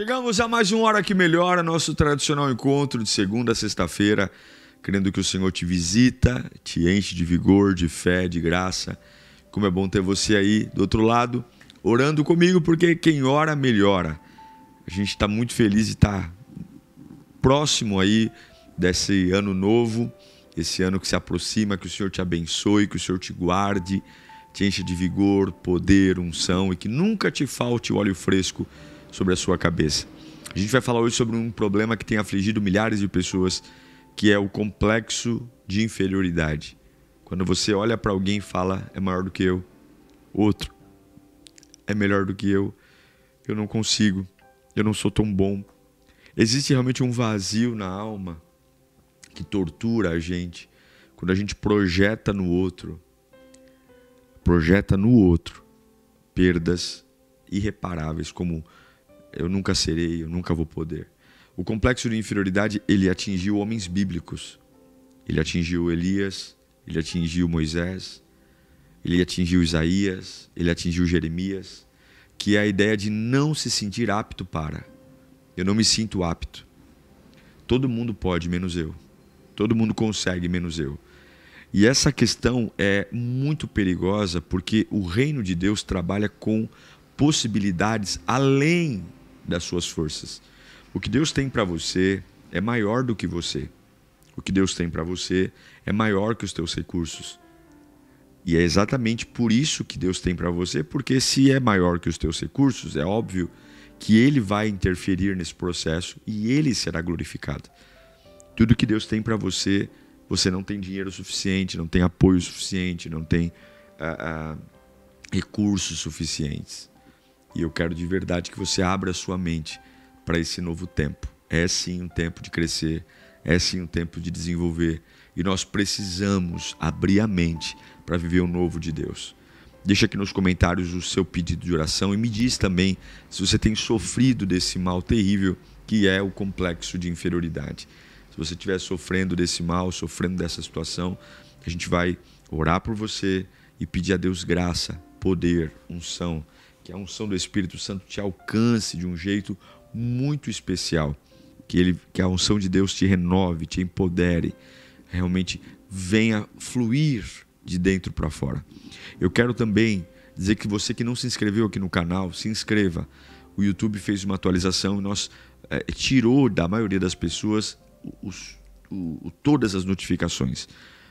Chegamos a mais uma hora que melhora, nosso tradicional encontro de segunda a sexta-feira, crendo que o Senhor te visita, te enche de vigor, de fé, de graça. Como é bom ter você aí do outro lado, orando comigo, porque quem ora melhora. A gente está muito feliz de estar tá próximo aí desse ano novo, esse ano que se aproxima, que o Senhor te abençoe, que o Senhor te guarde, te encha de vigor, poder, unção e que nunca te falte o óleo fresco sobre a sua cabeça. A gente vai falar hoje sobre um problema que tem afligido milhares de pessoas, que é o complexo de inferioridade. Quando você olha para alguém e fala, é maior do que eu, outro é melhor do que eu, eu não consigo, eu não sou tão bom. Existe realmente um vazio na alma que tortura a gente quando a gente projeta no outro, projeta no outro perdas irreparáveis como eu nunca serei, eu nunca vou poder. O complexo de inferioridade ele atingiu homens bíblicos. Ele atingiu Elias, ele atingiu Moisés, ele atingiu Isaías, ele atingiu Jeremias, que é a ideia de não se sentir apto para. Eu não me sinto apto. Todo mundo pode, menos eu. Todo mundo consegue, menos eu. E essa questão é muito perigosa porque o reino de Deus trabalha com possibilidades além das suas forças. O que Deus tem para você é maior do que você. O que Deus tem para você é maior que os teus recursos. E é exatamente por isso que Deus tem para você, porque se é maior que os teus recursos, é óbvio que ele vai interferir nesse processo e ele será glorificado. Tudo que Deus tem para você, você não tem dinheiro suficiente, não tem apoio suficiente, não tem ah, ah, recursos suficientes. E eu quero de verdade que você abra a sua mente para esse novo tempo. É sim um tempo de crescer, é sim um tempo de desenvolver. E nós precisamos abrir a mente para viver o novo de Deus. Deixa aqui nos comentários o seu pedido de oração e me diz também se você tem sofrido desse mal terrível que é o complexo de inferioridade. Se você estiver sofrendo desse mal, sofrendo dessa situação, a gente vai orar por você e pedir a Deus graça, poder, unção que a unção do Espírito Santo te alcance de um jeito muito especial, que ele que a unção de Deus te renove, te empodere, realmente venha fluir de dentro para fora. Eu quero também dizer que você que não se inscreveu aqui no canal, se inscreva. O YouTube fez uma atualização e nós é, tirou da maioria das pessoas os, o, todas as notificações.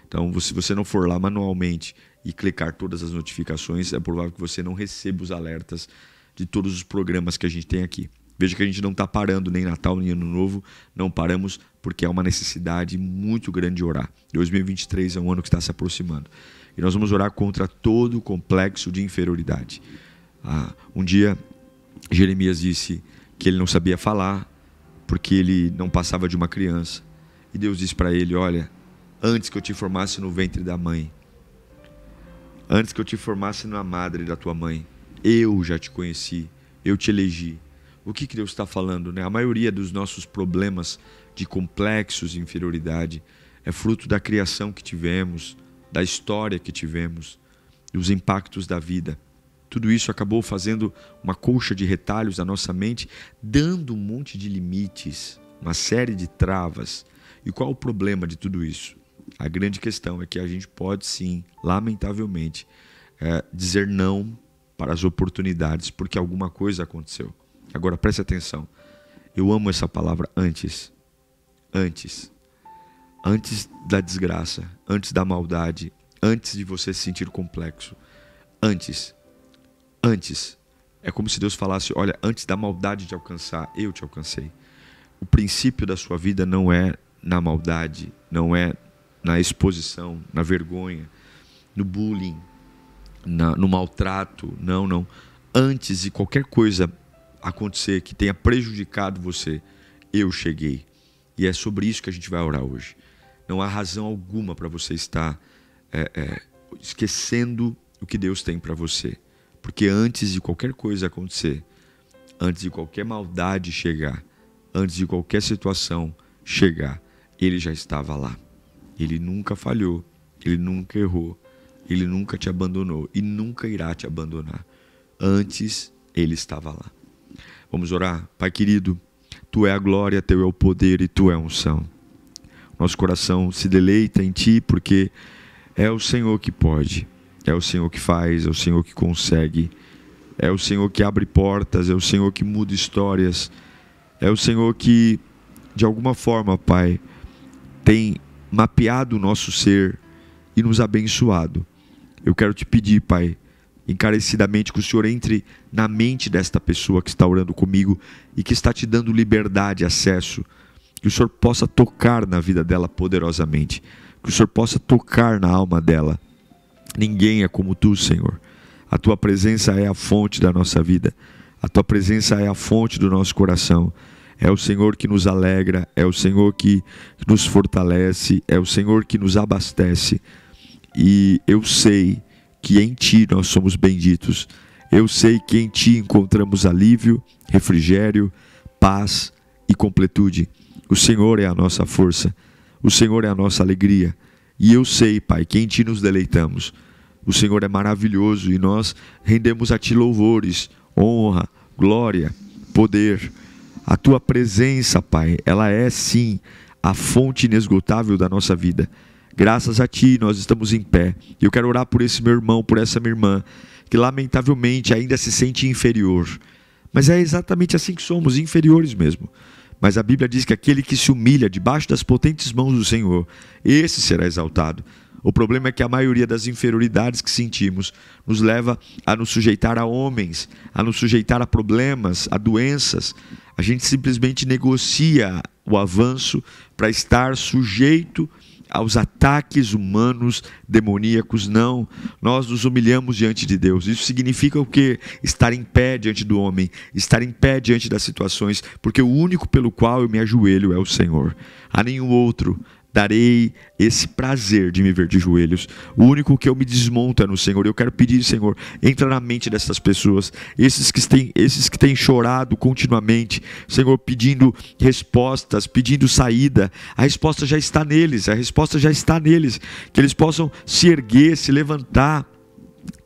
Então, se você não for lá manualmente e clicar todas as notificações, é provável que você não receba os alertas de todos os programas que a gente tem aqui. Veja que a gente não está parando nem Natal nem Ano Novo, não paramos porque é uma necessidade muito grande de orar. 2023 é um ano que está se aproximando e nós vamos orar contra todo o complexo de inferioridade. Ah, um dia Jeremias disse que ele não sabia falar porque ele não passava de uma criança e Deus disse para ele: Olha, antes que eu te formasse no ventre da mãe, antes que eu te formasse na madre da tua mãe, eu já te conheci, eu te elegi. O que, que Deus está falando? Né? A maioria dos nossos problemas de complexos de inferioridade é fruto da criação que tivemos, da história que tivemos, dos impactos da vida. Tudo isso acabou fazendo uma colcha de retalhos na nossa mente, dando um monte de limites, uma série de travas. E qual o problema de tudo isso? A grande questão é que a gente pode sim, lamentavelmente, é, dizer não para as oportunidades porque alguma coisa aconteceu. Agora preste atenção. Eu amo essa palavra antes. Antes. Antes da desgraça, antes da maldade, antes de você se sentir complexo. Antes. Antes. É como se Deus falasse: olha, antes da maldade te alcançar, eu te alcancei. O princípio da sua vida não é na maldade, não é na exposição, na vergonha, no bullying, na, no maltrato. Não, não. Antes de qualquer coisa acontecer que tenha prejudicado você, eu cheguei. E é sobre isso que a gente vai orar hoje. Não há razão alguma para você estar é, é, esquecendo o que Deus tem para você. Porque antes de qualquer coisa acontecer, antes de qualquer maldade chegar, antes de qualquer situação chegar, ele já estava lá. Ele nunca falhou, ele nunca errou, ele nunca te abandonou e nunca irá te abandonar. Antes, ele estava lá. Vamos orar? Pai querido, tu é a glória, teu é o poder e tu é a unção. Nosso coração se deleita em ti porque é o Senhor que pode, é o Senhor que faz, é o Senhor que consegue, é o Senhor que abre portas, é o Senhor que muda histórias, é o Senhor que, de alguma forma, Pai, tem mapeado o nosso ser e nos abençoado. Eu quero te pedir, Pai, encarecidamente que o Senhor entre na mente desta pessoa que está orando comigo e que está te dando liberdade, acesso, que o Senhor possa tocar na vida dela poderosamente, que o Senhor possa tocar na alma dela. Ninguém é como tu, Senhor. A tua presença é a fonte da nossa vida, a tua presença é a fonte do nosso coração. É o Senhor que nos alegra, é o Senhor que nos fortalece, é o Senhor que nos abastece. E eu sei que em Ti nós somos benditos. Eu sei que em Ti encontramos alívio, refrigério, paz e completude. O Senhor é a nossa força, o Senhor é a nossa alegria. E eu sei, Pai, que em Ti nos deleitamos. O Senhor é maravilhoso e nós rendemos a Ti louvores, honra, glória, poder a tua presença, Pai, ela é sim a fonte inesgotável da nossa vida. Graças a ti nós estamos em pé. E eu quero orar por esse meu irmão, por essa minha irmã, que lamentavelmente ainda se sente inferior. Mas é exatamente assim que somos, inferiores mesmo. Mas a Bíblia diz que aquele que se humilha debaixo das potentes mãos do Senhor, esse será exaltado. O problema é que a maioria das inferioridades que sentimos nos leva a nos sujeitar a homens, a nos sujeitar a problemas, a doenças, a gente simplesmente negocia o avanço para estar sujeito aos ataques humanos demoníacos, não. Nós nos humilhamos diante de Deus. Isso significa o quê? Estar em pé diante do homem, estar em pé diante das situações, porque o único pelo qual eu me ajoelho é o Senhor. Há nenhum outro, darei esse prazer de me ver de joelhos. O único que eu me desmonto é no Senhor. Eu quero pedir, Senhor, entra na mente dessas pessoas, esses que têm, esses que têm chorado continuamente, Senhor, pedindo respostas, pedindo saída. A resposta já está neles, a resposta já está neles. Que eles possam se erguer, se levantar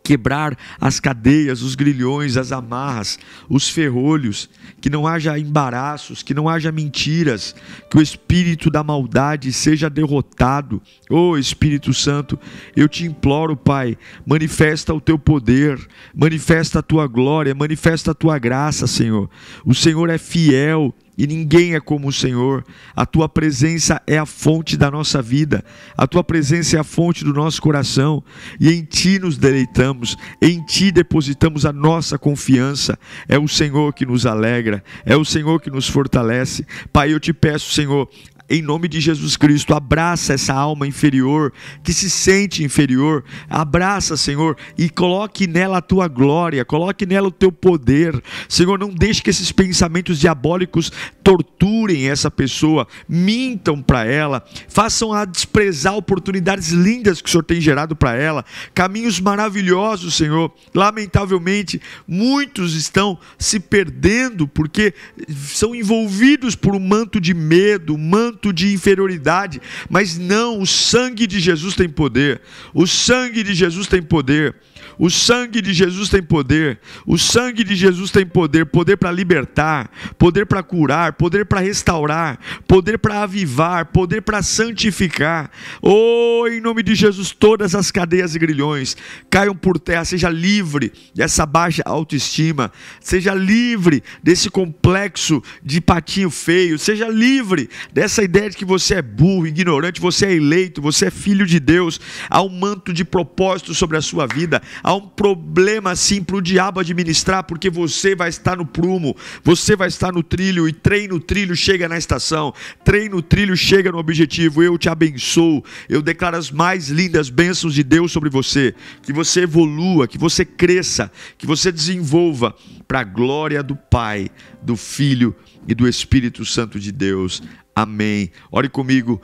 quebrar as cadeias, os grilhões, as amarras, os ferrolhos, que não haja embaraços, que não haja mentiras, que o espírito da maldade seja derrotado. Ô oh, Espírito Santo, eu te imploro, Pai, manifesta o teu poder, manifesta a tua glória, manifesta a tua graça, Senhor. O Senhor é fiel e ninguém é como o Senhor. A tua presença é a fonte da nossa vida, a tua presença é a fonte do nosso coração, e em ti nos deleitamos, em ti depositamos a nossa confiança. É o Senhor que nos alegra, é o Senhor que nos fortalece. Pai, eu te peço, Senhor, em nome de Jesus Cristo. Abraça essa alma inferior que se sente inferior. Abraça, Senhor, e coloque nela a tua glória, coloque nela o teu poder. Senhor, não deixe que esses pensamentos diabólicos torturem essa pessoa, mintam para ela, façam-a desprezar oportunidades lindas que o Senhor tem gerado para ela, caminhos maravilhosos, Senhor. Lamentavelmente, muitos estão se perdendo porque são envolvidos por um manto de medo, um manto manto de inferioridade, mas não, o sangue de Jesus tem poder. O sangue de Jesus tem poder. O sangue de Jesus tem poder. O sangue de Jesus tem poder, poder para libertar, poder para curar, poder para restaurar, poder para avivar, poder para santificar. Oh, em nome de Jesus, todas as cadeias e grilhões caiam por terra, seja livre dessa baixa autoestima, seja livre desse complexo de patinho feio, seja livre dessa ideia de que você é burro, ignorante, você é eleito, você é filho de Deus. Há um manto de propósito sobre a sua vida. Há um problema sim para o diabo administrar, porque você vai estar no prumo, você vai estar no trilho, e treino trilho chega na estação, Treino trilho chega no objetivo. Eu te abençoo, eu declaro as mais lindas bênçãos de Deus sobre você. Que você evolua, que você cresça, que você desenvolva para a glória do Pai, do Filho e do Espírito Santo de Deus. Amém. Ore comigo.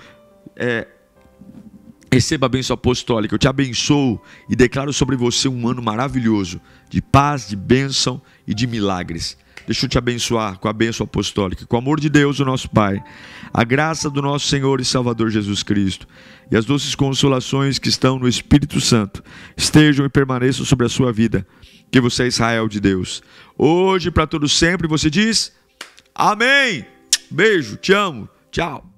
É, receba a bênção apostólica. Eu te abençoo e declaro sobre você um ano maravilhoso de paz, de bênção e de milagres. Deixa eu te abençoar com a bênção apostólica. Com o amor de Deus, o nosso Pai, a graça do nosso Senhor e Salvador Jesus Cristo e as doces consolações que estão no Espírito Santo estejam e permaneçam sobre a sua vida, que você é Israel de Deus. Hoje, para todos sempre, você diz: Amém. Beijo, te amo. Tchau!